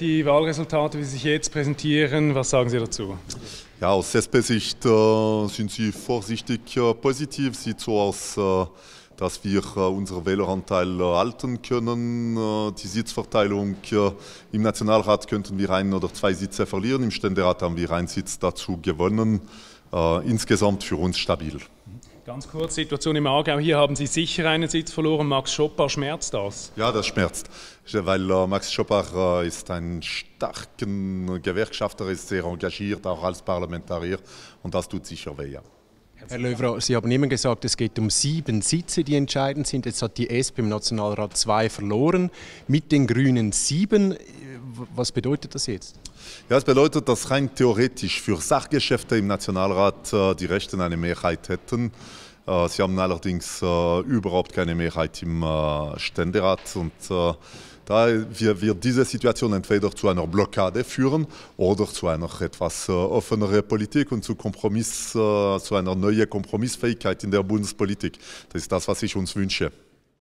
Die Wahlresultate, wie sie sich jetzt präsentieren, was sagen Sie dazu? Ja, aus SP-Sicht äh, sind sie vorsichtig äh, positiv. Sieht so aus, äh, dass wir äh, unseren Wähleranteil äh, halten können. Äh, die Sitzverteilung äh, im Nationalrat könnten wir ein oder zwei Sitze verlieren. Im Ständerat haben wir einen Sitz dazu gewonnen. insgesamt für uns stabil. Ganz kurz, Situation im Aargau. Hier haben Sie sicher einen Sitz verloren. Max Schoppach, schmerzt das? Ja, das schmerzt, weil äh, Max Schoppach äh, ist ein starker Gewerkschafter, ist sehr engagiert, auch als Parlamentarier. Und das tut sicher weh, ja. Herr Löwra, Sie haben immer gesagt, es geht um sieben Sitze, die entscheidend sind. Jetzt hat die SP im Nationalrat zwei verloren, mit den Grünen sieben was bedeutet das jetzt? Ja, es bedeutet, dass rein theoretisch für Sachgeschäfte im Nationalrat äh, die Rechten eine Mehrheit hätten. Äh, sie haben allerdings äh, überhaupt keine Mehrheit im äh, Ständerat und äh, da wird diese Situation entweder zu einer Blockade führen oder zu einer etwas äh, offeneren Politik und zu, Kompromiss, zu einer neuen Kompromissfähigkeit in der Bundespolitik. Das ist das, was ich uns wünsche.